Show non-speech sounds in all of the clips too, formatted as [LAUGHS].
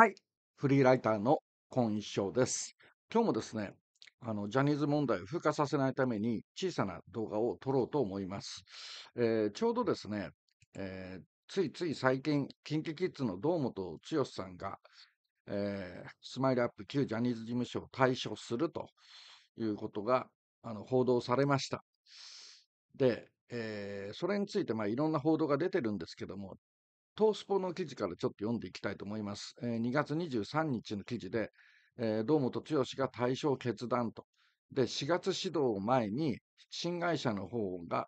はい。フリーライターの今一生です。今日もですね、あの、ジャニーズ問題を風化させないために小さな動画を撮ろうと思います。えー、ちょうどですね、えー、ついつい最近、k i キ k i k の堂本剛さんが、えー、スマイルアップ旧ジャニーズ事務所を退所するということが、あの、報道されました。で、えー、それについて、まあ、いろんな報道が出てるんですけども、東スポの記事からちょっと読んでいきたいと思います。えー、2月23日の記事で、えー、堂本剛が対象決断と。で、4月指導を前に、新会社の方が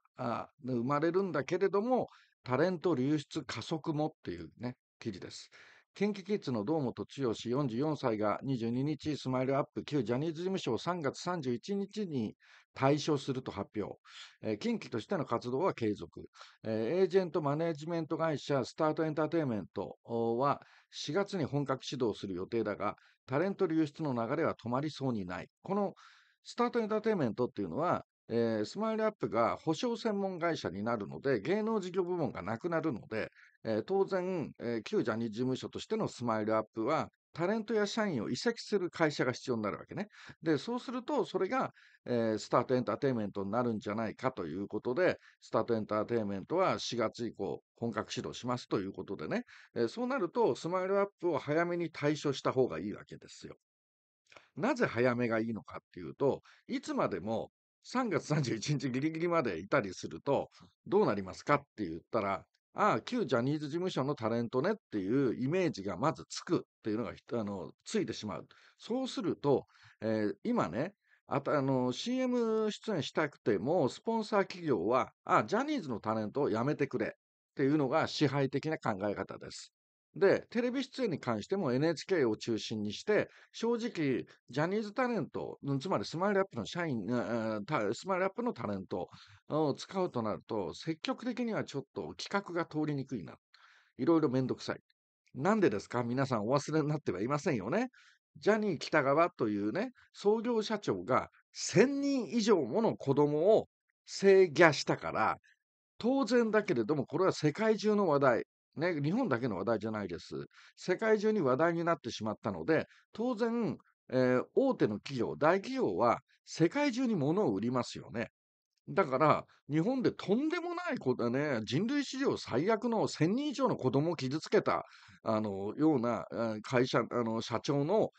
生まれるんだけれども、タレント流出加速もっていうね、記事です。キンキキッズの堂本剛44歳が22日、スマイルアップ旧ジャニーズ事務所を3月31日に退所すると発表、えー、近畿としての活動は継続、えー、エージェントマネジメント会社スタートエンターテインメントは4月に本格始動する予定だが、タレント流出の流れは止まりそうにない。このスタートエンターテインメントっていうのは、えー、スマイルアップが保証専門会社になるので、芸能事業部門がなくなるので、えー、当然、えー、旧ジャニーズ事務所としてのスマイルアップは、タレントや社員を移籍する会社が必要になるわけね。で、そうすると、それが、えー、スタートエンターテインメントになるんじゃないかということで、スタートエンターテインメントは4月以降、本格始動しますということでね、えー、そうなると、スマイルアップを早めに対処した方がいいわけですよ。なぜ早めがいいのかっていうと、いつまでも3月31日ギリギリまでいたりすると、どうなりますかって言ったら、ああ、旧ジャニーズ事務所のタレントねっていうイメージがまずつくっていうのが、あの、ついてしまう。そうすると、えー、今ね、あと、あの、CM 出演したくても、スポンサー企業は、あ、ジャニーズのタレントをやめてくれっていうのが支配的な考え方です。で、テレビ出演に関しても NHK を中心にして、正直、ジャニーズタレント、つまりスマイルアップの社員、スマイルアップのタレントを使うとなると、積極的にはちょっと企画が通りにくいな。いろいろめんどくさい。なんでですか皆さんお忘れになってはいませんよね。ジャニー北川というね、創業社長が1000人以上もの子供を制御したから、当然だけれども、これは世界中の話題、ね、日本だけの話題じゃないです。世界中に話題になってしまったので、当然、えー、大手の企業、大企業は世界中に物を売りますよね。だから、日本でとんでもないことね、人類史上最悪の1000人以上の子供を傷つけた、あの、ような会社、あの、社長の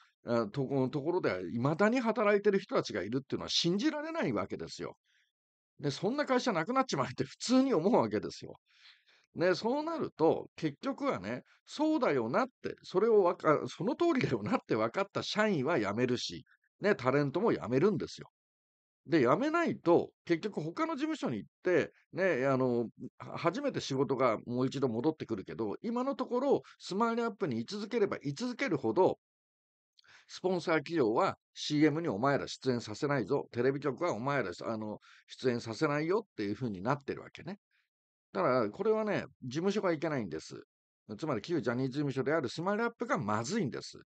ところで、いまだに働いてる人たちがいるっていうのは信じられないわけですよ。で、そんな会社なくなっちまえって普通に思うわけですよ。ね、そうなると、結局はね、そうだよなって、それをわか、その通りだよなって分かった社員は辞めるし、ね、タレントも辞めるんですよ。で、辞めないと、結局他の事務所に行って、ね、あの、初めて仕事がもう一度戻ってくるけど、今のところ、スマイルアップに居続ければ居続けるほど、スポンサー企業は CM にお前ら出演させないぞ、テレビ局はお前らあの出演させないよっていうふうになってるわけね。だから、これはね、事務所がいけないんです。つまり、旧ジャニーズ事務所であるスマイルアップがまずいんです。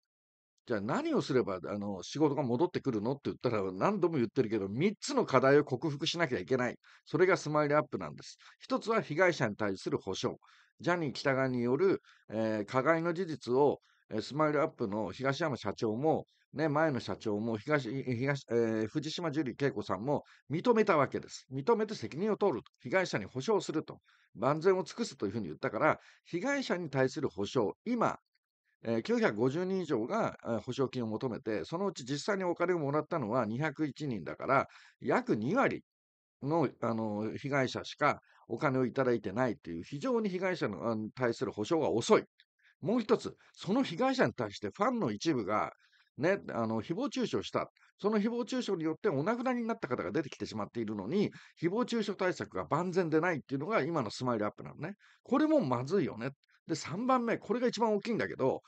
じゃあ何をすればあの仕事が戻ってくるのって言ったら何度も言ってるけど3つの課題を克服しなきゃいけない。それがスマイルアップなんです。1つは被害者に対する補償。ジャニー喜多川による、えー、加害の事実を、スマイルアップの東山社長も、ね、前の社長も東、東えー、藤島ジュリー景子さんも認めたわけです。認めて責任を取ると。被害者に補償すると。万全を尽くすというふうに言ったから、被害者に対する補償、今、えー、950人以上が、えー、補償金を求めて、そのうち実際にお金をもらったのは201人だから、約2割の、あの被害者しかお金をいただいてないという、非常に被害者に対する補償が遅い。もう一つ、その被害者に対してファンの一部がね、あの、誹謗中傷した。その誹謗中傷によってお亡くなりになった方が出てきてしまっているのに、誹謗中傷対策が万全でないっていうのが今のスマイルアップなのね。これもまずいよね。で、3番目、これが一番大きいんだけど、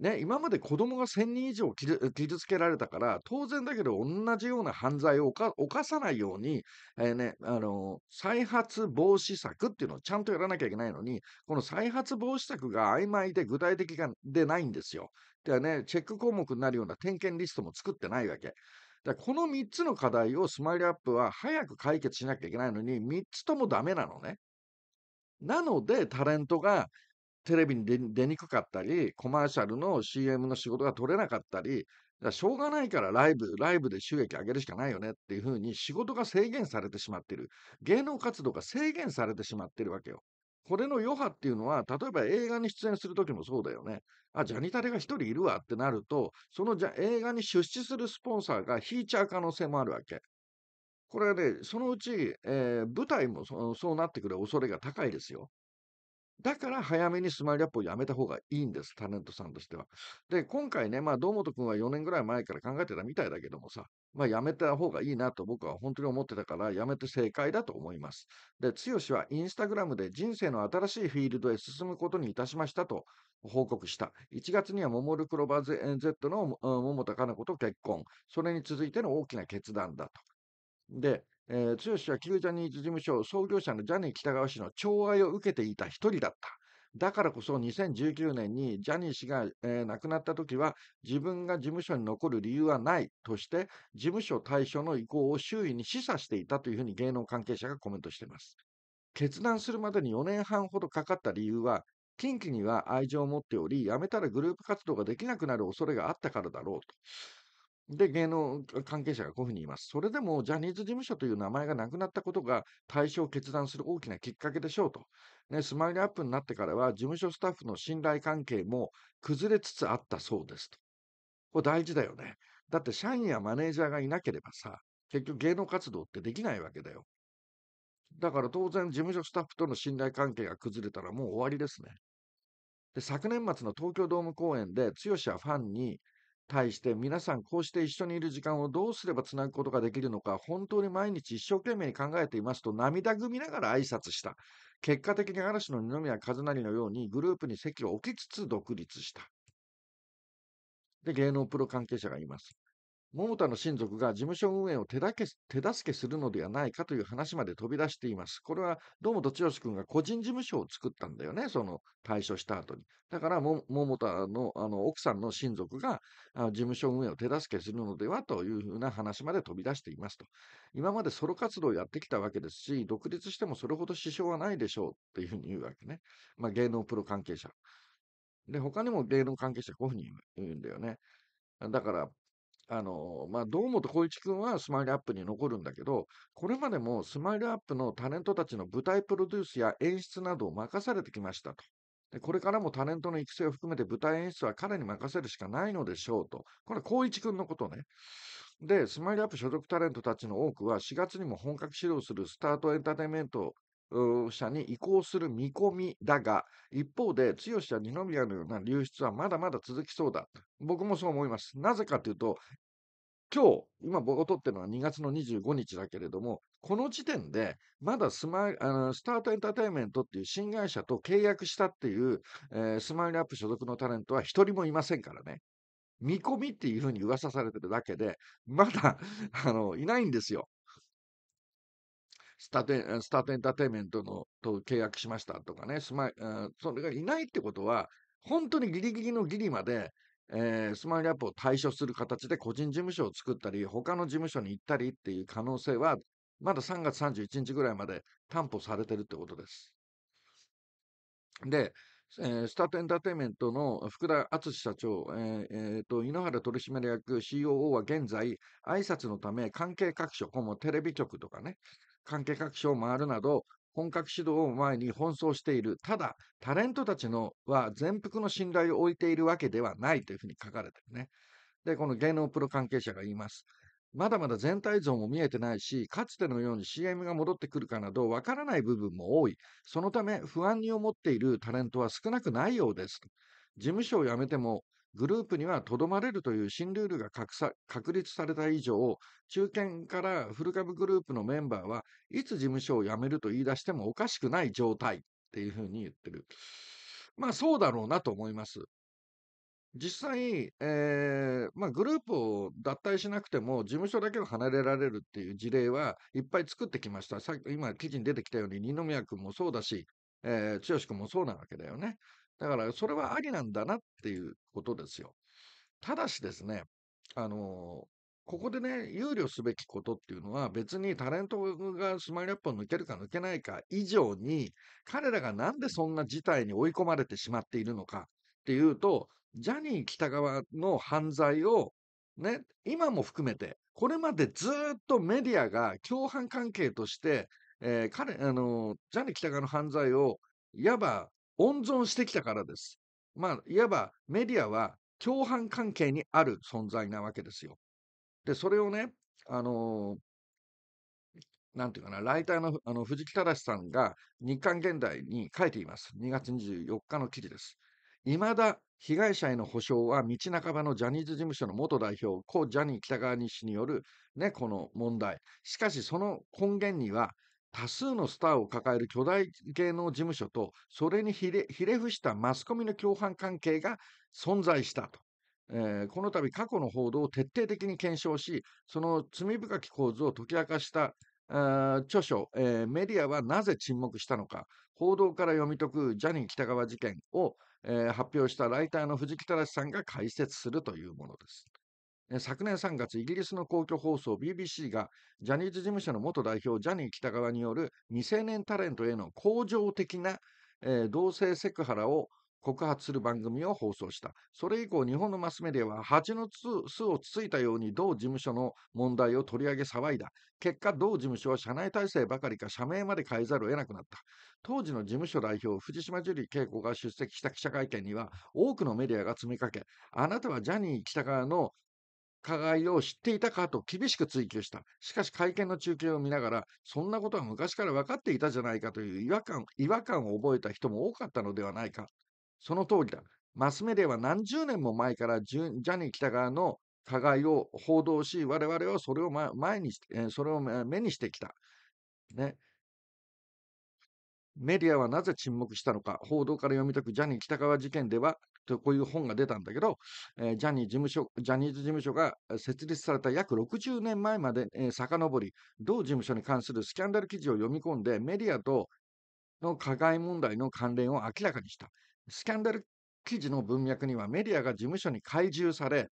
ね、今まで子供が1000人以上傷つけられたから、当然だけど同じような犯罪を犯さないように、えーね、あのー、再発防止策っていうのをちゃんとやらなきゃいけないのに、この再発防止策が曖昧で具体的がでないんですよ。ではね、チェック項目になるような点検リストも作ってないわけ。だこの3つの課題をスマイルアップは早く解決しなきゃいけないのに、3つともダメなのね。なので、タレントがテレビに出出にくかったり、コマーシャルの CM の仕事が取れなかったり、しょうがないからライブ、ライブで収益上げるしかないよねっていうふうに仕事が制限されてしまっている。芸能活動が制限されてしまっているわけよ。これの余波っていうのは、例えば映画に出演するときもそうだよね。あ、ジャニタレが一人いるわってなると、そのじゃ映画に出資するスポンサーが引いちゃう可能性もあるわけ。これはね、そのうち、えー、舞台もそそうなってくる恐れが高いですよ。だから早めにスマイルアップをやめた方がいいんです、タレントさんとしては。で、今回ね、まあ、堂本君は4年ぐらい前から考えてたみたいだけどもさ、まあ、やめた方がいいなと僕は本当に思ってたから、やめて正解だと思います。で、剛はインスタグラムで人生の新しいフィールドへ進むことにいたしましたと報告した。1月にはモモルクロバ Z の桃田香菜子と結婚。それに続いての大きな決断だと。で、えー、剛は旧ジャニーズ事務所創業者のジャニー喜多川氏の寵愛を受けていた一人だった。だからこそ2019年にジャニー氏が、えー、亡くなった時は自分が事務所に残る理由はないとして事務所対象の意向を周囲に示唆していたというふうに芸能関係者がコメントしています。決断するまでに4年半ほどかかった理由は近畿には愛情を持っており辞めたらグループ活動ができなくなる恐れがあったからだろうと。で、芸能関係者がこういうふうに言います。それでも、ジャニーズ事務所という名前がなくなったことが、対象を決断する大きなきっかけでしょうと。ね、スマイルアップになってからは、事務所スタッフの信頼関係も崩れつつあったそうですと。これ大事だよね。だって、社員やマネージャーがいなければさ、結局芸能活動ってできないわけだよ。だから当然、事務所スタッフとの信頼関係が崩れたらもう終わりですね。で昨年末の東京ドーム公演で、剛はファンに、対して皆さんこうして一緒にいる時間をどうすればつなぐことができるのか本当に毎日一生懸命に考えていますと涙ぐみながら挨拶した結果的に嵐の二宮和也のようにグループに席を置きつつ独立したで芸能プロ関係者がいます桃田の親族が事務所運営を手だけ手助けするのではないかという話まで飛び出しています。これは、堂本剛君が個人事務所を作ったんだよね、その退所した後に。だから、桃田のあの奥さんの親族が事務所運営を手助けするのではというふうな話まで飛び出していますと。今までソロ活動をやってきたわけですし、独立してもそれほど支障はないでしょうっていうふうに言うわけね。まあ、芸能プロ関係者。で、他にも芸能関係者、こういうふうに言うんだよね。だから、あの、まあ、堂本光一君はスマイルアップに残るんだけど、これまでもスマイルアップのタレントたちの舞台プロデュースや演出などを任されてきましたと。でこれからもタレントの育成を含めて舞台演出は彼に任せるしかないのでしょうと。これは光一君のことね。で、スマイルアップ所属タレントたちの多くは4月にも本格始動するスタートエンターテインメント社に移行する見込みだが、一方で、剛や二宮のような流出はまだまだ続きそうだ。僕もそう思います。なぜかというと、今日、今僕を撮ってるのは2月の25日だけれども、この時点で、まだスマあのスタートエンターテインメントっていう新会社と契約したっていう、えー、スマイルアップ所属のタレントは一人もいませんからね。見込みっていうふうに噂されてるだけで、まだ、あの、いないんですよ。スタテスタートエンターテインメントのと契約しましたとかね、スマイそれがいないってことは、本当にギリギリのギリまで、えー、スマイルアップを対処する形で個人事務所を作ったり、他の事務所に行ったりっていう可能性は、まだ3月31日ぐらいまで担保されてるってことです。で、えー、スタートエンターテインメントの福田敦社長、えーえーと、井ノ原取締役 COO は現在、挨拶のため関係各所、こもテレビ局とかね、関係各所を回るなど、本格指導を前に奔走している。ただ、タレントたちのは全幅の信頼を置いているわけではないというふうに書かれてるね。で、この芸能プロ関係者が言います。まだまだ全体像も見えてないし、かつてのように CM が戻ってくるかなど、わからない部分も多い。そのため、不安に思っているタレントは少なくないようです。事務所を辞めても、グループにはとどまれるという新ルールが確立された以上、中堅から古株グループのメンバーはいつ事務所を辞めると言い出してもおかしくない状態っていうふうに言ってる。まあそうだろうなと思います。実際、えーまあ、グループを脱退しなくても、事務所だけを離れられるっていう事例はいっぱい作ってきました。さ今、記事に出てきたように、二宮君もそうだし、えー、剛君もそうなわけだよね。だから、それはありなんだなっていうことですよ。ただしですね、あのーここでね、憂慮すべきことっていうのは、別にタレントがスマイルアップを抜けるか抜けないか以上に、彼らがなんでそんな事態に追い込まれてしまっているのかっていうと、ジャニー喜多川の犯罪を、ね、今も含めて、これまでずっとメディアが共犯関係として、えー、彼、あの、ジャニー喜多川の犯罪を、いわば温存してきたからです。まあ、いわばメディアは共犯関係にある存在なわけですよ。で、それをね、あのー、なんていうかな、ライターのあの藤木正さんが日刊現代に書いています。2月24日の記事です。いまだ被害者への補償は道半ばのジャニーズ事務所の元代表、故ジャニー喜多川氏による、ね、この問題。しかし、その根源には、多数のスターを抱える巨大芸能事務所と、それにひれ伏したマスコミの共犯関係が存在したと。えー、この度過去の報道を徹底的に検証し、その罪深き構図を解き明かした著書、えー、メディアはなぜ沈黙したのか、報道から読み解くジャニー北川事件を、えー、発表したライターの藤木正さんが解説するというものです。昨年3月、イギリスの公共放送 BBC がジャニーズ事務所の元代表ジャニー喜多川による未成年タレントへの恒常的な、えー、同性セクハラを告発する番組を放送した。それ以降、日本のマスメディアは蜂の巣をつついたように同事務所の問題を取り上げ騒いだ。結果、同事務所は社内体制ばかりか社名まで変えざるを得なくなった。当時の事務所代表、藤島ジュリー恵子が出席した記者会見には、多くのメディアが詰めかけ、あなたはジャニー喜多川の加害を知っていたかと厳しく追及した。しかし会見の中継を見ながら、そんなことは昔から分かっていたじゃないかという違和感、違和感を覚えた人も多かったのではないか。その通りだ。マスメディアは何十年も前からジャニー喜多川の加害を報道し、我々はそれを前に、それを目にしてきた。ね。メディアはなぜ沈黙したのか、報道から読み解くジャニー喜多川事件では、とこういう本が出たんだけど、えー、ジャニー事務所、ジャニーズ事務所が設立された約60年前まで、えー、遡り、同事務所に関するスキャンダル記事を読み込んで、メディアとの加害問題の関連を明らかにした。スキャンダル記事の文脈にはメディアが事務所に懐柔され、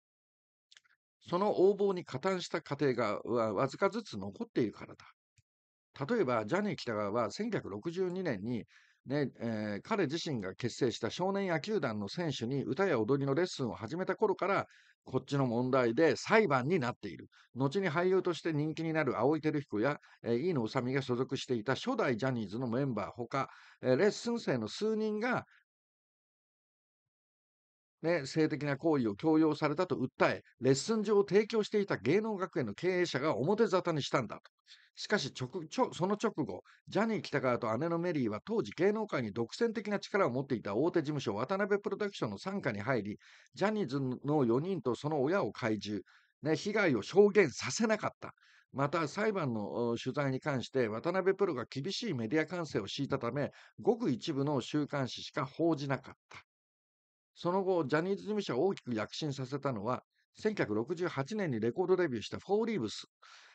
その横暴に加担した過程がわずかずつ残っているからだ。例えば、ジャニー喜多川は1962年にねえー、彼自身が結成した少年野球団の選手に歌や踊りのレッスンを始めた頃からこっちの問題で裁判になっている後に俳優として人気になる青井輝彦や、えー、飯野宇佐美が所属していた初代ジャニーズのメンバーほか、えー、レッスン生の数人がね、性的な行為を強要されたと訴え、レッスン場を提供していた芸能学園の経営者が表沙汰にしたんだと。しかし直ちょ、その直後、ジャニー喜多川と姉のメリーは当時芸能界に独占的な力を持っていた大手事務所渡辺プロダクションの傘下に入り、ジャニーズの4人とその親を懐柔、ね、被害を証言させなかった。また裁判の取材に関して渡辺プロが厳しいメディア管制を敷いたためごく一部の週刊誌しか報じなかったその後、ジャニーズ事務所を大きく躍進させたのは、1968年にレコードデビューしたフォーリーブス、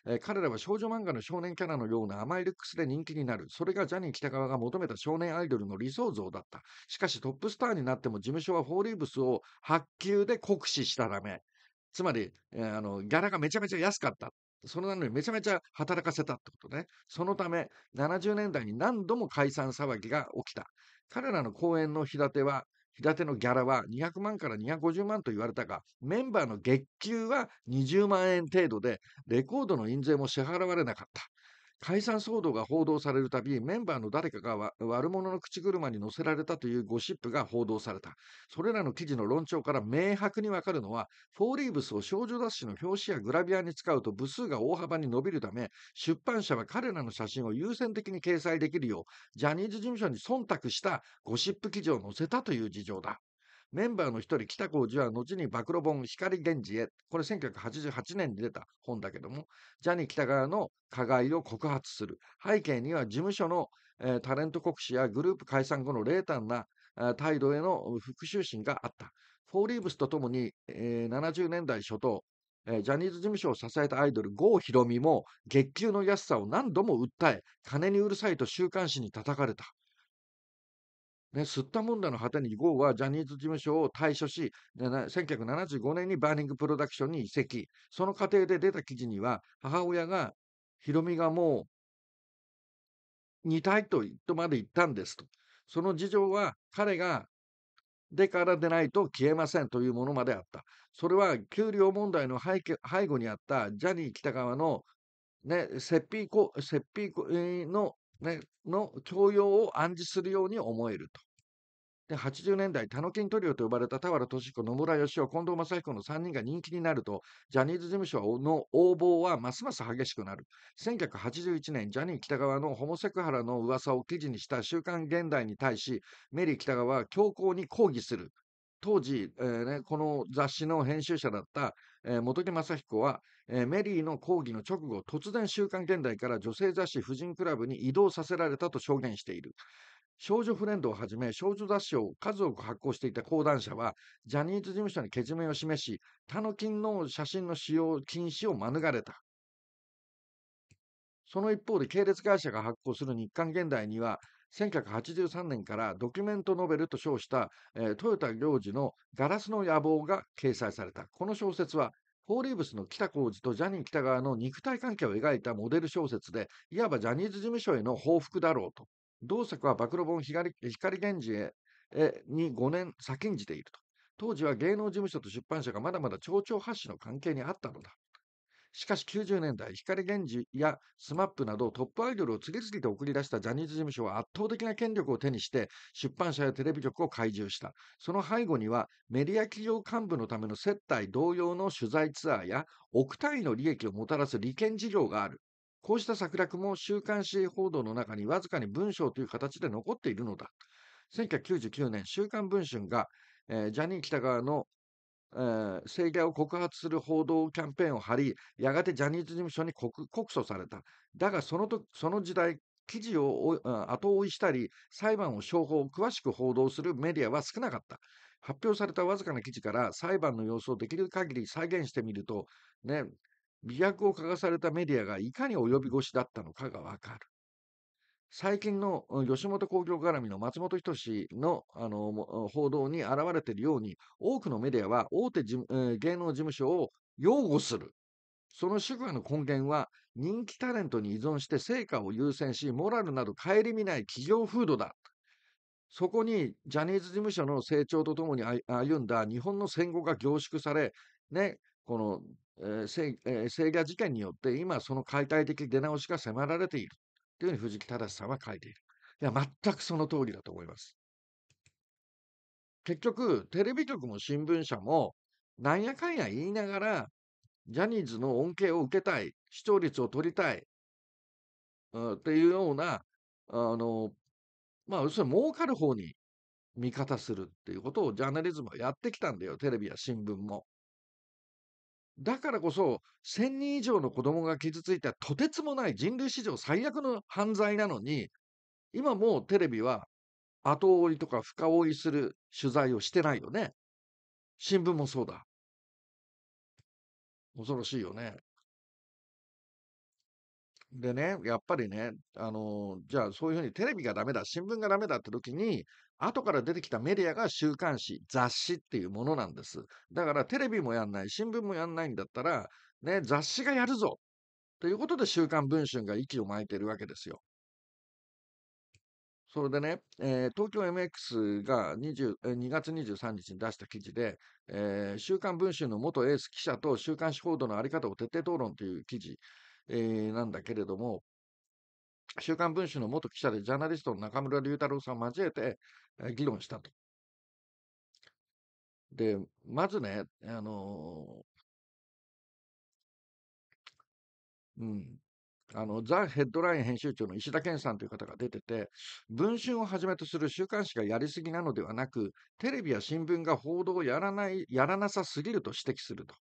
えー、彼らは少女漫画の少年キャラのような甘いルックスで人気になる。それがジャニー北川が求めた少年アイドルの理想像だった。しかしトップスターになっても事務所はフォーリーブスを発給で酷使したため、つまり、えー、あのギャラがめちゃめちゃ安かった。それなのにめちゃめちゃ働かせたってことね。そのため、70年代に何度も解散騒ぎが起きた。彼らの公演の火立ては、日立のギャラは200万から250万と言われたが、メンバーの月給は20万円程度で、レコードの印税も支払われなかった。解散騒動が報道されるたび、メンバーの誰かが悪者の口車に乗せられたというゴシップが報道された。それらの記事の論調から明白にわかるのは、フォーリーブスを少女雑誌の表紙やグラビアに使うと部数が大幅に伸びるため、出版社は彼らの写真を優先的に掲載できるよう、ジャニーズ事務所に忖度したゴシップ記事を載せたという事情だ。メンバーの一人、北浩二は後に暴露本光源氏へ、これ1988年に出た本だけども、ジャニー北川の加害を告発する。背景には事務所の、えー、タレント国士やグループ解散後の冷淡な態度への復讐心があった。フォーリーブスとともに、えー、70年代初頭、えー、ジャニーズ事務所を支えたアイドル、郷ひろみも月給の安さを何度も訴え、金にうるさいと週刊誌に叩かれた。ね、吸ったもんだの果てにゴーはジャニーズ事務所を退所し、1975年にバーニングプロダクションに移籍。その過程で出た記事には、母親が、ヒロミがもう、似たいとまで言ったんですと。その事情は彼がでからでないと消えませんというものまであった。それは給料問題の背背後にあったジャニー喜多川の、ね、セッピーセッピーの、ね、の強要を暗示するように思えると。で、80年代、たのきんトリオと呼ばれた田原俊彦、野村義雄、近藤正彦の3人が人気になると、ジャニーズ事務所の横暴はますます激しくなる。1981年、ジャニー北川のホモセクハラの噂を記事にした週刊現代に対し、メリー北川は強硬に抗議する。当時、えーね、この雑誌の編集者だった、えー、本木正彦は、えー、メリーの抗議の直後、突然、週刊現代から女性雑誌婦人クラブに移動させられたと証言している。少女フレンドをはじめ少女雑誌を数多く発行していた講談社は、ジャニーズ事務所にけじめを示し、他の金の写真の使用禁止を免れた。その一方で系列会社が発行する日刊現代には、1983年からドキュメントノベルと称した、えー、豊田行次のガラスの野望が掲載された。この小説は、ホーリーブスの北浩二とジャニー北川の肉体関係を描いたモデル小説で、いわばジャニーズ事務所への報復だろうと。同作は暴露本光源氏へに5年先んじていると。当時は芸能事務所と出版社がまだまだ町長発信の関係にあったのだ。しかし90年代、光源氏や SMAP などトップアイドルを次々と送り出したジャニーズ事務所は圧倒的な権力を手にして出版社やテレビ局を懐柔した。その背後にはメディア企業幹部のための接待同様の取材ツアーや億単位の利益をもたらす利権事業がある。こうした策略も週刊誌報道の中にわずかに文章という形で残っているのだ。1999年、週刊文春が、えー、ジャニー喜多川の、えー、害を告発する報道キャンペーンを張り、やがてジャニーズ事務所に告訴された。だがそのと、その時代、記事を後追いしたり、裁判を証拠を詳しく報道するメディアは少なかった。発表されたわずかな記事から裁判の様子をできる限り再現してみると、ね、美脚を書かされたメディアがいかに及び腰だったのかがわかる。最近の吉本興業絡みの松本人志のあの報道に現れているように、多くのメディアは大手え芸能事務所を擁護する。その主義の根源は、人気タレントに依存して成果を優先し、モラルなど顧みない企業風土だ。そこにジャニーズ事務所の成長とともに歩んだ日本の戦後が凝縮され、ね、このえー制えー、制事件によって今その解体的出直しが迫られているというふうに藤木正さんは書いている。いや、全くその通りだと思います。結局、テレビ局も新聞社も、なんやかんや言いながら、ジャニーズの恩恵を受けたい、視聴率を取りたい、うん、っていうような、あの、まあ、要するに儲かる方に味方するっていうことをジャーナリズムはやってきたんだよ、テレビや新聞も。だからこそ、1000人以上の子供が傷ついたとてつもない人類史上最悪の犯罪なのに、今もうテレビは後追いとか深追いする取材をしてないよね。新聞もそうだ。恐ろしいよね。でね、やっぱりね、あの、じゃあそういうふうにテレビがダメだ、新聞がダメだって時に、後から出てきたメディアが週刊誌、雑誌っていうものなんです。だからテレビもやんない、新聞もやんないんだったら、ね、雑誌がやるぞということで週刊文春が息を巻いてるわけですよ。それでね、えー、東京 MX が20 2月23日に出した記事で、えー、週刊文春の元エース記者と週刊誌報道の在り方を徹底討論という記事、えー、なんだけれども、週刊文春の元記者でジャーナリストの中村龍太郎さんを交えて、え議論したと。で、まずね、あのー、うん、あのザ・ヘッドライン編集長の石田健さんという方が出てて、文春をはじめとする週刊誌がやりすぎなのではなく、テレビや新聞が報道をやらないやらなさすぎると指摘すると。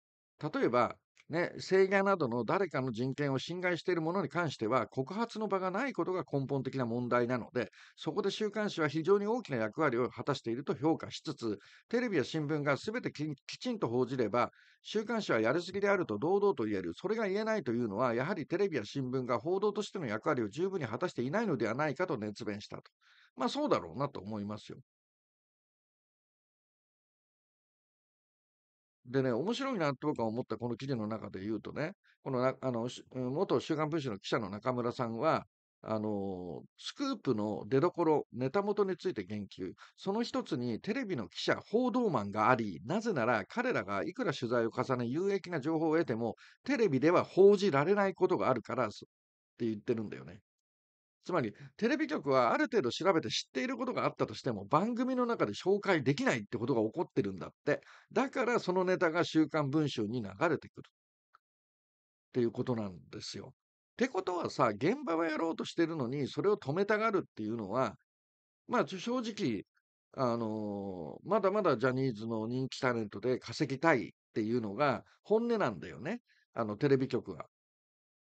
例えば、ね、制限などの誰かの人権を侵害しているものに関しては、告発の場がないことが根本的な問題なので、そこで週刊誌は非常に大きな役割を果たしていると評価しつつ、テレビや新聞が全てきちんと報じれば、週刊誌はやりすぎであると堂々と言える、それが言えないというのは、やはりテレビや新聞が報道としての役割を十分に果たしていないのではないかと熱弁したと。まあそうだろうなと思いますよ。でね、面白いなと僕は思ったこの記事の中で言うとね、このあの元週刊文春の記者の中村さんは、あのスクープの出どころ、ネタ元について言及、その一つにテレビの記者、報道マンがあり、なぜなら彼らがいくら取材を重ね、有益な情報を得ても、テレビでは報じられないことがあるからって言ってるんだよね。つまり、テレビ局はある程度調べて知っていることがあったとしても、番組の中で紹介できないってことが起こってるんだって。だから、そのネタが週刊文春に流れてくる。っていうことなんですよ。ってことはさ、現場はやろうとしてるのに、それを止めたがるっていうのは、まあ、正直、あのー、まだまだジャニーズの人気タレントで稼ぎたいっていうのが本音なんだよね。あの、テレビ局は。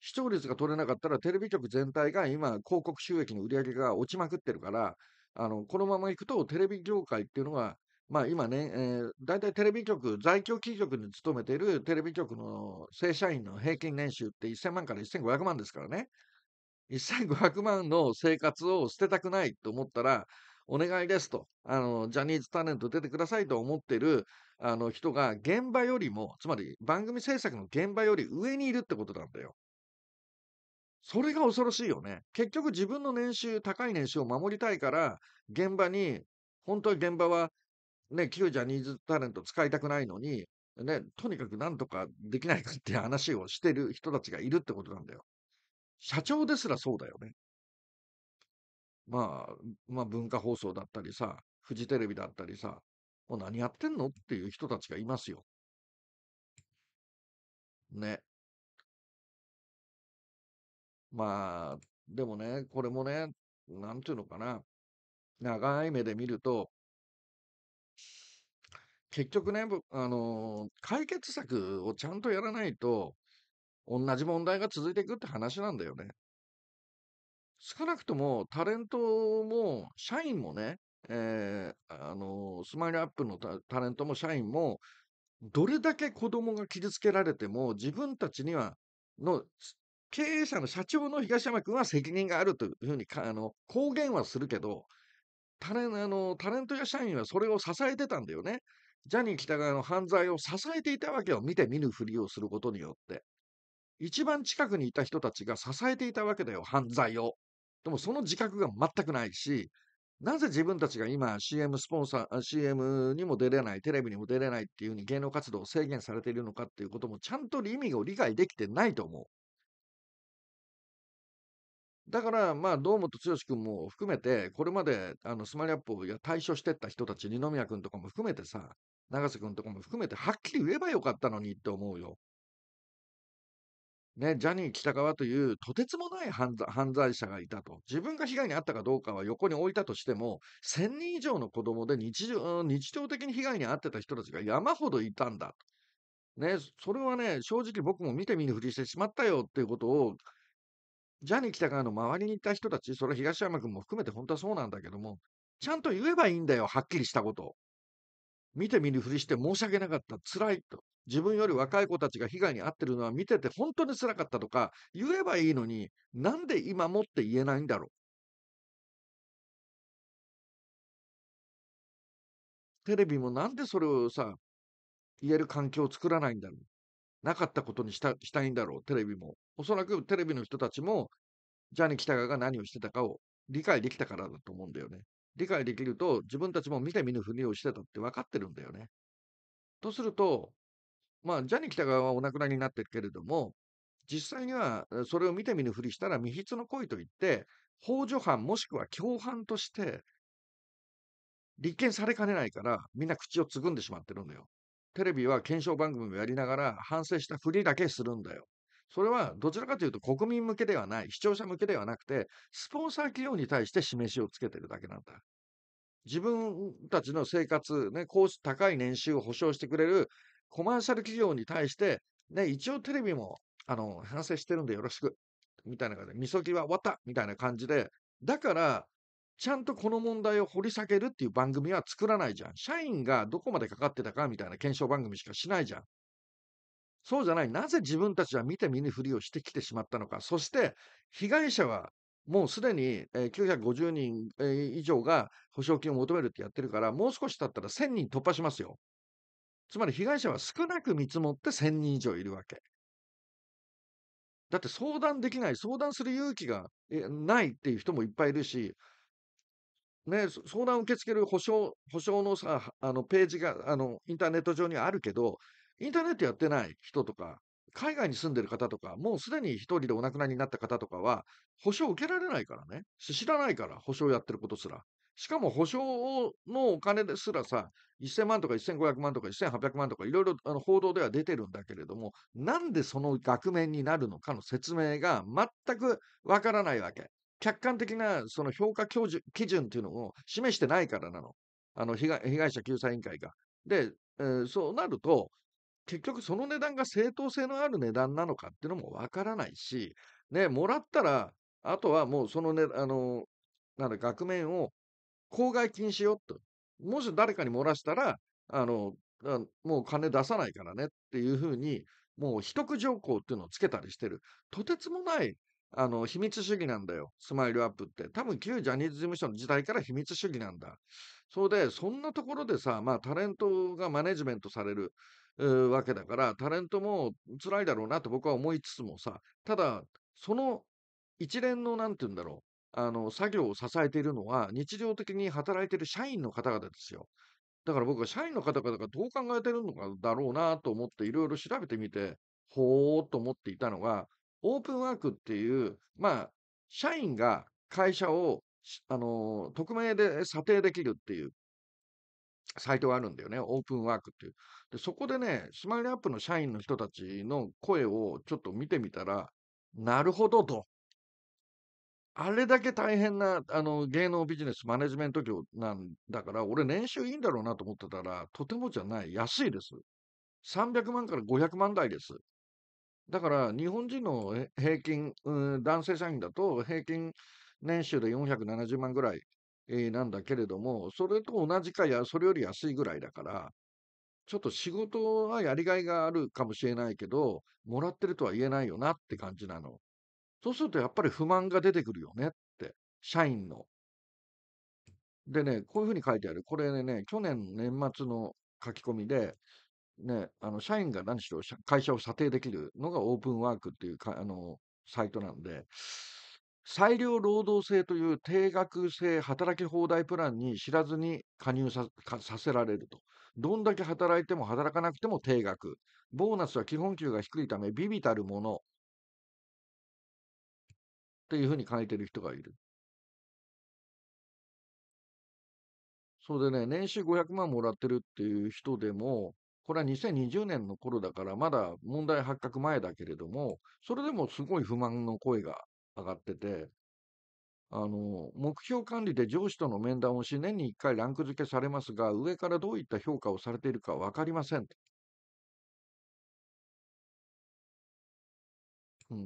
視聴率が取れなかったらテレビ局全体が今広告収益の売り上げが落ちまくってるからあのこのままいくとテレビ業界っていうのはまあ今ね、えー、大体テレビ局、在京企業に勤めているテレビ局の正社員の平均年収って1000万から1500万ですからね。1500万の生活を捨てたくないと思ったら、お願いですと、あの、ジャニーズタレント出てくださいと思ってる、あの、人が現場よりも、つまり番組制作の現場より上にいるってことなんだよ。それが恐ろしいよね。結局自分の年収、高い年収を守りたいから、現場に、本当は現場は、ね、旧ジャニーズタレント使いたくないのに、ね、とにかくなんとかできないかって話をしてる人たちがいるってことなんだよ。社長ですらそうだよね。まあ、まあ、文化放送だったりさ、フジテレビだったりさ、もう何やってんのっていう人たちがいますよ。ね。まあ、でもね、これもね、なんていうのかな、長い目で見ると結局ね、あの、解決策をちゃんとやらないと、同じ問題が続いていくって話なんだよね。少なくともタレントも社員もね、ええ、あの、スマイルアップのタタレントも社員も、どれだけ子供が傷つけられても、自分たちにはのつ経営者の社長の東山君は責任があるというふうにあの公言はするけど、タレあのタレントや社員はそれを支えてたんだよね。ジャニー喜多川の犯罪を支えていたわけを見て見ぬふりをすることによって。一番近くにいた人たちが支えていたわけだよ、犯罪を。でもその自覚が全くないし、なぜ自分たちが今 CM スポンサー、CM にも出れない、テレビにも出れないっていうふうに芸能活動を制限されているのかっていうこともちゃんと意味を理解できてないと思う。だから、まあ、堂本剛君も含めて、これまで、あの、スマイルアップを対処してった人たち、二宮君とかも含めてさ、永瀬君とかも含めて、はっきり言えばよかったのにって思うよ。ね、ジャニー喜多川というとてつもない犯罪者がいたと。自分が被害に遭ったかどうかは横に置いたとしても、1000人以上の子供で日常日常的に被害に遭ってた人たちが山ほどいたんだ。ね、それはね、正直僕も見て見ぬふりしてしまったよっていうことをジャニー喜多川の周りにいた人たち、それは東山君も含めて本当はそうなんだけども、ちゃんと言えばいいんだよ、はっきりしたことを。見て見ぬふりして申し訳なかった、辛いと。自分より若い子たちが被害に遭ってるのは見てて本当に辛かったとか、言えばいいのに、なんで今もって言えないんだろう。テレビもなんでそれをさ、言える環境を作らないんだろう。なかったことにしたしたいんだろう、テレビも。おそらくテレビの人たちも、ジャニー喜多川が何をしてたかを理解できたからだと思うんだよね。理解できると、自分たちも見て見ぬふりをしてたって分かってるんだよね。とすると、まあ、ジャニー喜多川はお亡くなりになってるけれども、実際にはそれを見て見ぬふりしたら未必の恋といって、幇助犯もしくは共犯として立件されかねないから、みんな口をつぐんでしまってるんだよ。テレビは検証番組をやりながら反省したふりだけするんだよ。それはどちらかというと国民向けではない、視聴者向けではなくて、スポンサー企業に対して示しをつけてるだけなんだ。自分たちの生活、ね、こう高い年収を保証してくれるコマーシャル企業に対して、ね、一応テレビもあの反省してるんでよろしく、みたいな感じで、みそぎは終わったみたいな感じで、だからちゃんとこの問題を掘り下げるっていう番組は作らないじゃん。社員がどこまでかかってたかみたいな検証番組しかしないじゃん。そうじゃない。なぜ自分たちは見て見ぬふりをしてきてしまったのか。そして、被害者はもうすでに950人以上が保証金を求めるってやってるから、もう少し経ったら1000人突破しますよ。つまり被害者は少なく見積もって1000人以上いるわけ。だって相談できない、相談する勇気がないっていう人もいっぱいいるし、ね、相談を受け付ける保証保証のさあのページがあのインターネット上にあるけど、インターネットやってない人とか、海外に住んでる方とか、もうすでに一人でお亡くなりになった方とかは、保証受けられないからね、知らないから、保証やってることすら。しかも保証のお金ですらさ、1000万とか1500万とか1800万とかいろいろ報道では出てるんだけれども、なんでその額面になるのかの説明が全くわからないわけ。客観的なその評価基準というのを示してないからなの。あの被害被害者救済委員会が。で、えー、そうなると、結局その値段が正当性のある値段なのかっていうのもわからないし、ね、もらったら、あとはもうその、ね、あの、なんだ、額面を公害禁止よと。もし誰かに漏らしたら、あの、もう金出さないからねっていうふうに、もう秘匿条項っていうのをつけたりしてる。とてつもないあの、秘密主義なんだよ。スマイルアップって。多分旧ジャニーズ事務所の時代から秘密主義なんだ。それで、そんなところでさ、まあタレントがマネジメントされる。わけだから、タレントも辛いだろうなと僕は思いつつもさ、ただ、その一連の、なんて言うんだろう、あの、作業を支えているのは、日常的に働いている社員の方々ですよ。だから僕は社員の方々がどう考えてるのかだろうなと思っていろいろ調べてみて、ほーっと思っていたのが、オープンワークっていう、まあ、社員が会社を、あの、匿名で査定できるっていうサイトがあるんだよね。オープンワークっていう。で、そこでね、スマイルアップの社員の人たちの声をちょっと見てみたら、なるほどと。あれだけ大変なあの芸能ビジネスマネジメント業なんだから、俺年収いいんだろうなと思ってたら、とてもじゃない。安いです。300万から500万台です。だから日本人の平均、うん、男性社員だと平均年収で470万ぐらい、えーなんだけれども、それと同じかや、それより安いぐらいだから、ちょっと仕事はやりがいがあるかもしれないけど、もらってるとは言えないよなって感じなの。そうするとやっぱり不満が出てくるよねって、社員の。でね、こういうふうに書いてある。これね、去年年末の書き込みで、ね、あの社員が何しろ会社を査定できるのがオープンワークっていうかあのサイトなんで、裁量労働制という定額制働き放題プランに知らずに加入させられると。どんだけ働いても働かなくても定額。ボーナスは基本給が低いため、ビビたるもの。っていうふうに書いてる人がいる。それでね、年収500万もらってるっていう人でも、これは2020年の頃だから、まだ問題発覚前だけれども、それでもすごい不満の声が上がってて、あの、目標管理で上司との面談をし、年に1回ランク付けされますが、上からどういった評価をされているか分かりませんと。う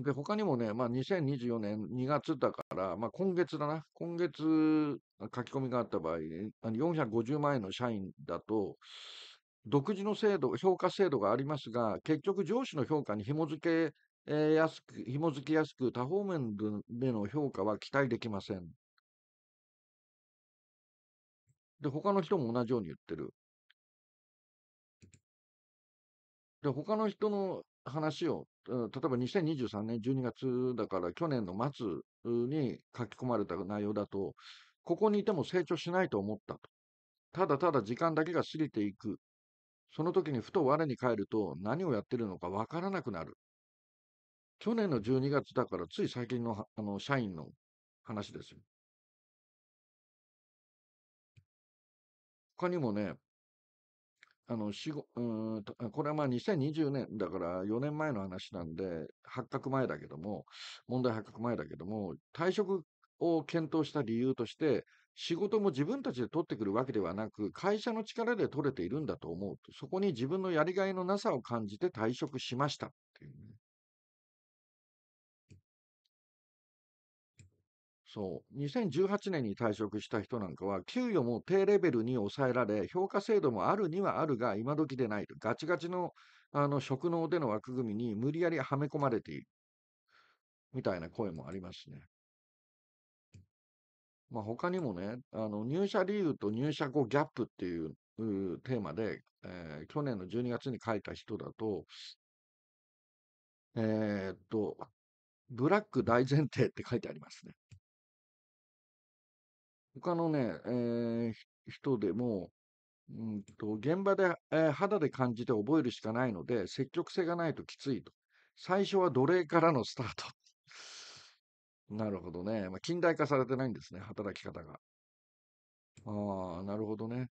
ん。で、他にもね、まあ、2024年2月だから、まあ、今月だな、今月書き込みがあった場合、450万円の社員だと、独自の制度、評価制度がありますが、結局上司の評価に紐付け、えやすく、紐付きやすく、多方面での評価は期待できません。で、他の人も同じように言ってる。で、他の人の話を、例えば2023年12月だから去年の末に書き込まれた内容だと、ここにいても成長しないと思ったと。ただただ時間だけが過ぎていくその時にふと我に返ると何をやってるのかわからなくなる。去年の12月だからつい最近のあの社員の話ですよ。他にもね、あのしご、うんこれはまあ2020年だから4年前の話なんで、発覚前だけども、問題発覚前だけども、退職を検討した理由として、仕事も自分たちで取ってくるわけではなく、会社の力で取れているんだと思うと、そこに自分のやりがいのなさを感じて退職しましたっていうね。そう。2018年に退職した人なんかは、給与も低レベルに抑えられ、評価制度もあるにはあるが、今時でない。ガチガチのあの職能での枠組みに無理やりはめ込まれている。みたいな声もありますね。まあ、他にもね、あの入社理由と入社後ギャップっていううテーマで、えー去年の12月に書いた人だと、えーっと、ブラック大前提って書いてありますね。他のね、えー人でも、うんと、現場で、えー肌で感じて覚えるしかないので、積極性がないときついと。最初は奴隷からのスタートなるほどね。まあ、近代化されてないんですね、働き方が。ああ、なるほどね。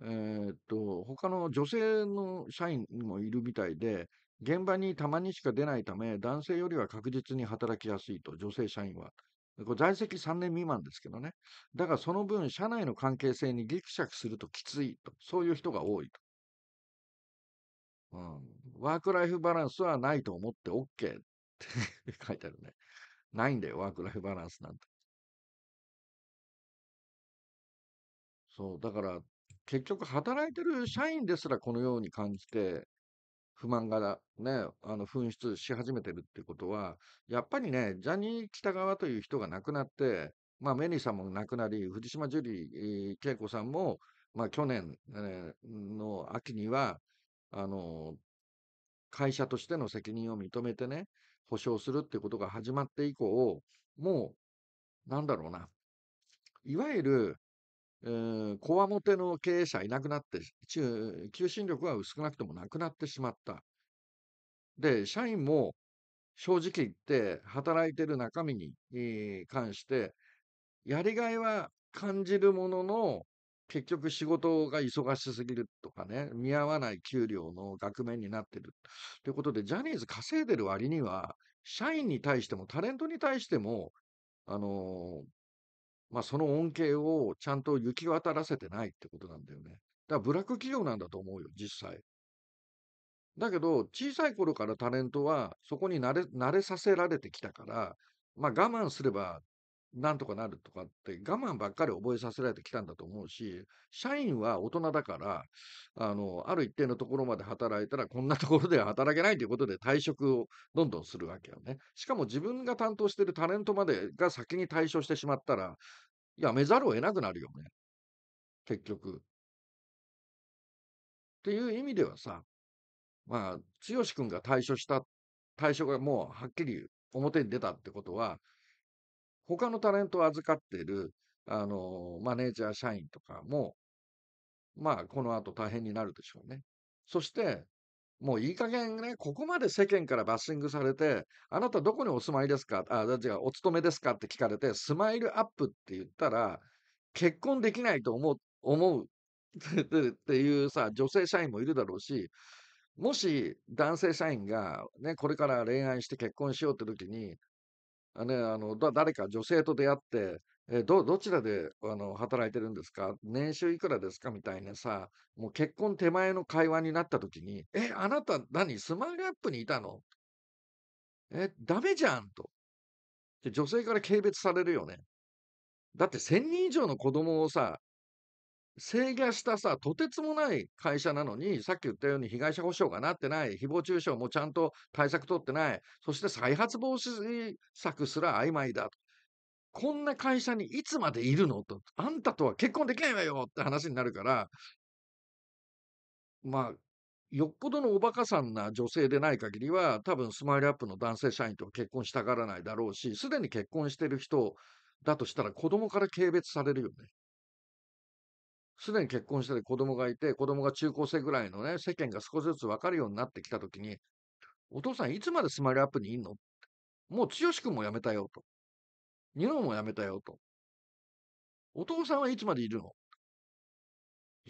えーっと、他の女性の社員もいるみたいで、現場にたまにしか出ないため、男性よりは確実に働きやすいと、女性社員は。これ在籍3年未満ですけどね。だがその分、社内の関係性にぎくしゃくするときついと、そういう人が多いと。うん、ワークライフバランスはないと思って OK 書いてあるね。ないんだよ、ワークライフバランスなんて。そう、だから結局働いてる社員ですらこのように感じて、不満がね、あの噴出し始めてるってことは、やっぱりね、ジャニー喜多川という人が亡くなって、まあ、メリーさんも亡くなり、藤島ジュリー景子さんも、まあ、去年、えの秋には、あの、会社としての責任を認めてね、保証するってことが始まって以降、もう、なんだろうな。いわゆる、こわもての経営者いなくなって、求心力は薄くなくてもなくなってしまった。で、社員も正直言って、働いてる中身に関して、やりがいは感じるものの、結局仕事が忙しすぎるとかね、見合わない給料の額面になってる。ということで、ジャニーズ稼いでる割には、社員に対しても、タレントに対しても、あのまあ、その恩恵をちゃんと行き渡らせてないってことなんだよね。だからブラック企業なんだと思うよ、実際。だけど、小さい頃からタレントはそこに慣れ慣れさせられてきたから、まあ、我慢すればなんとかなるとかって我慢ばっかり覚えさせられてきたんだと思うし、社員は大人だから、あの、ある一定のところまで働いたら、こんなところでは働けないということで退職をどんどんするわけよね。しかも自分が担当しているタレントまでが先に退所してしまったら、やめざるを得なくなるよね。結局。っていう意味ではさ、まあ、剛君が退所した、退所がもうはっきり表に出たってことは、他のタレントを預かっている、あの、マネージャー社員とかも、まあ、この後大変になるでしょうね。そして、もういい加減ね、ここまで世間からバッシングされて、あなたどこにお住まいですかあ、違う、お勤めですかって聞かれて、スマイルアップって言ったら、結婚できないと思う、思うっていうさ、女性社員もいるだろうし、もし男性社員がね、これから恋愛して結婚しようって時に、ね、あのだ誰か女性と出会って、えどどちらであの働いてるんですか年収いくらですかみたいなさ、もう結婚手前の会話になった時に、え、あなた何スマイルアップにいたのえ、ダメじゃんと。女性から軽蔑されるよね。だって1000人以上の子供をさ、制御したさ、とてつもない会社なのに、さっき言ったように被害者保障がなってない、誹謗中傷もちゃんと対策取ってない、そして再発防止策すら曖昧だこんな会社にいつまでいるのと、あんたとは結婚できないわよって話になるから、まあ、よっぽどのおバカさんな女性でない限りは、多分スマイルアップの男性社員とは結婚したがらないだろうし、すでに結婚してる人だとしたら子供から軽蔑されるよね。すでに結婚してて子供がいて、子供が中高生ぐらいのね、世間が少しずつ分かるようになってきたときに、お父さんいつまでスマイルアップにいんのもう剛君も辞めたよと。ニノも辞めたよと。お父さんはいつまでいるの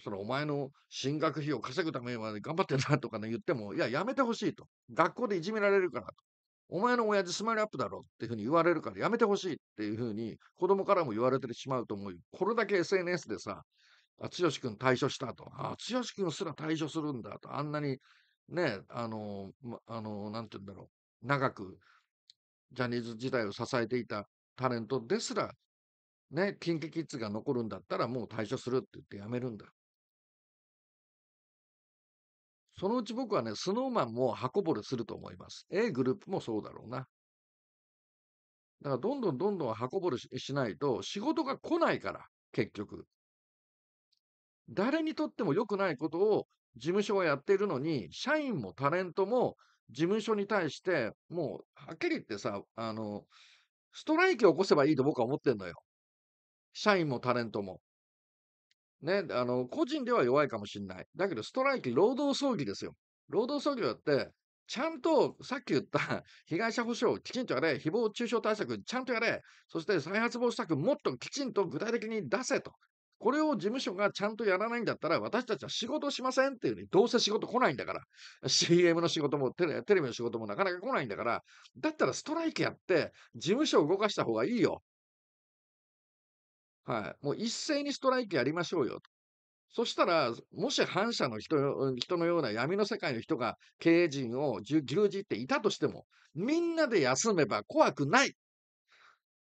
そらお前の進学費を稼ぐためには頑張ってんなとかね言っても、いや、やめてほしいと。学校でいじめられるからと。お前の親父スマイルアップだろっていうふうに言われるからやめてほしいっていうふうに子供からも言われてしまうと思うこれだけ SNS でさ、あ、剛君退所したと。あ、剛君すら退所するんだと。あんなに、ね、あの、ま、あの、なんて言うんだろう。長く、ジャニーズ時代を支えていたタレントですら、ね、キンキキッズが残るんだったら、もう退所するって言ってやめるんだ。そのうち僕はね、スノーマンも箱ぼれすると思います。A グループもそうだろうな。だからどんどんどんどん箱ぼれしないと仕事が来ないから、結局。誰にとっても良くないことを事務所はやっているのに、社員もタレントも事務所に対して、もう、はっきり言ってさ、あの、ストライキを起こせばいいと僕は思ってんのよ。社員もタレントも。ね、あの、個人では弱いかもしれない。だけど、ストライキ、労働争議ですよ。労働争議やって、ちゃんと、さっき言った [LAUGHS] 被害者補償をきちんとやれ、誹謗中傷対策ちゃんとやれ、そして再発防止策もっときちんと具体的に出せとこれを事務所がちゃんとやらないんだったら、私たちは仕事しませんっていうふうに、どうせ仕事来ないんだから、CM の仕事もテレテレビの仕事もなかなか来ないんだから、だったらストライキやって、事務所を動かした方がいいよ。はい。もう一斉にストライキやりましょうよ。そしたら、もし反社の人人のような闇の世界の人が経営陣を牛耳っていたとしても、みんなで休めば怖くない。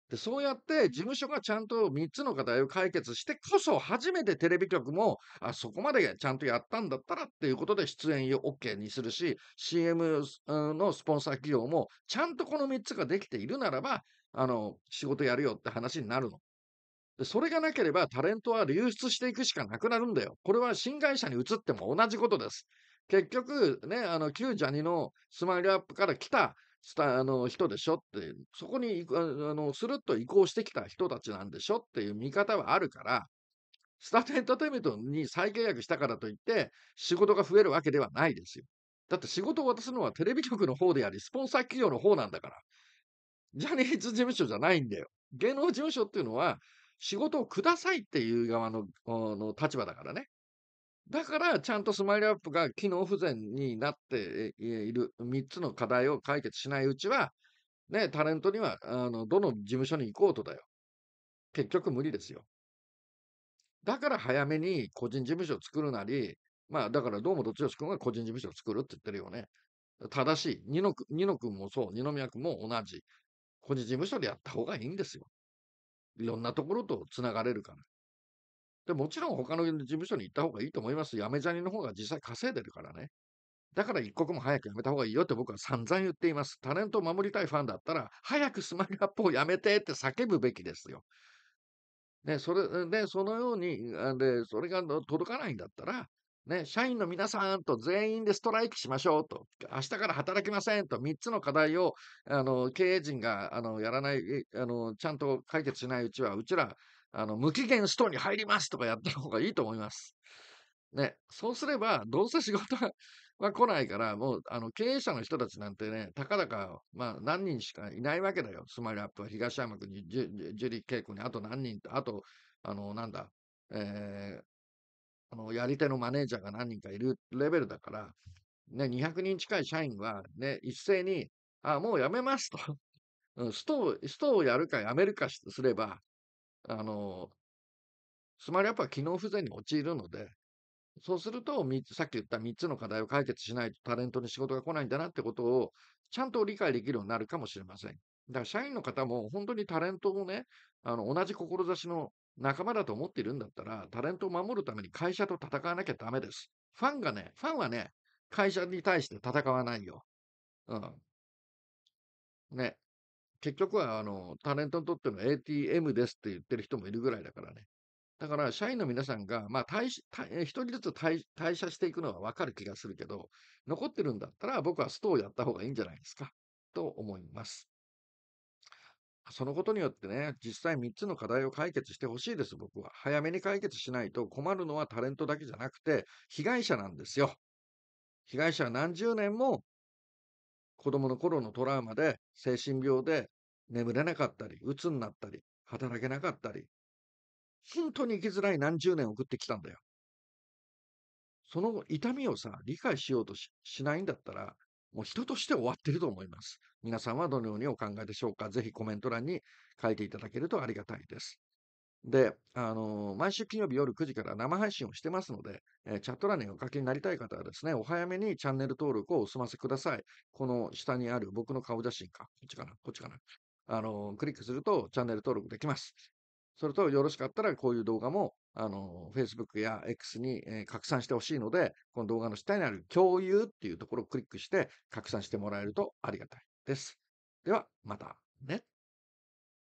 で、そうやって事務所がちゃんと3つの課題を解決してこそ初めてテレビ局も、あ、そこまでちゃんとやったんだったらっていうことで出演を OK にするし、CM のスポンサー企業もちゃんとこの3つができているならば、あの、仕事やるよって話になるの。でそれがなければタレントは流出していくしかなくなるんだよ。これは新会社に移っても同じことです。結局、ね、あの、旧ジャニのスマイルアップから来たスタあの人でしょって、そこにあのスルッと移行してきた人たちなんでしょっていう見方はあるから、スタートエンターテインメントに再契約したからといって、仕事が増えるわけではないですよ。だって仕事を渡すのはテレビ局の方であり、スポンサー企業の方なんだから。ジャニーズ事務所じゃないんだよ。芸能事務所っていうのは、仕事をくださいっていう側のの立場だからね。だから、ちゃんとスマイルアップが機能不全になっている3つの課題を解決しないうちは、ね、タレントには、あの、どの事務所に行こうとだよ。結局無理ですよ。だから早めに個人事務所を作るなり、まあだからどうもどっちよし君が個人事務所を作るって言ってるよね。正しい。二野君もそう、二宮君も同じ。個人事務所でやった方がいいんですよ。いろんなところとつながれるから。でもちろん他の事務所に行った方がいいと思います。辞めジャの方が実際稼いでるからね。だから一刻も早く辞めた方がいいよって僕は散々言っています。タレントを守りたいファンだったら、早くスマイルアップを辞めてって叫ぶべきですよ。ね、それ、で、そのように、で、それが届かないんだったら、ね、社員の皆さんと全員でストライキしましょうと、明日から働きませんと、3つの課題をあの経営陣があのやらないあの、ちゃんと解決しないうちは、うちら、あの、無期限ストーンに入りますとかやった方がいいと思います。ね、そうすれば、どうせ仕事は来ないから、もう、あの、経営者の人たちなんてね、たかだか、まあ、何人しかいないわけだよ。スマイルアップは東山君に、ジュリー恵子に、あと何人と、あと、あの、なんだ、えー、あの、やり手のマネージャーが何人かいるレベルだから、ね、200人近い社員は、ね、一斉に、あ、もうやめますと。ストを、ストをやるかやめるかすれば、あの、つまりやっぱ機能不全に陥るので、そうすると、さっき言った3つの課題を解決しないとタレントに仕事が来ないんだなってことを、ちゃんと理解できるようになるかもしれません。だから社員の方も本当にタレントをね、あの同じ志の仲間だと思っているんだったら、タレントを守るために会社と戦わなきゃだめです。ファンがね、ファンはね、会社に対して戦わないよ。うん。ね。結局はあのタレントにとっての ATM ですって言ってる人もいるぐらいだからね。だから社員の皆さんが、まあ退、退一人ずつ退退社していくのはわかる気がするけど、残ってるんだったら僕はストをやった方がいいんじゃないですか、と思います。そのことによってね、実際3つの課題を解決してほしいです、僕は。早めに解決しないと困るのはタレントだけじゃなくて、被害者なんですよ。被害者は何十年も子供の頃のトラウマで、精神病で眠れなかったり、鬱になったり、働けなかったり、本当に生きづらい何十年送ってきたんだよ。その痛みをさ、理解しようとしないんだったら、もう人として終わってると思います。皆さんはどのようにお考えでしょうかぜひコメント欄に書いていただけるとありがたいです。で、あのー、毎週金曜日夜9時から生配信をしてますので、えー、チャット欄にお書きになりたい方はですね、お早めにチャンネル登録をお済ませください。この下にある僕の顔写真か、こっちかな、こっちかな。あのー、クリックするとチャンネル登録できます。それと、よろしかったらこういう動画も、あの、Facebook や X に、え拡散してほしいので、この動画の下にある共有っていうところをクリックして拡散してもらえるとありがたいです。では、またね。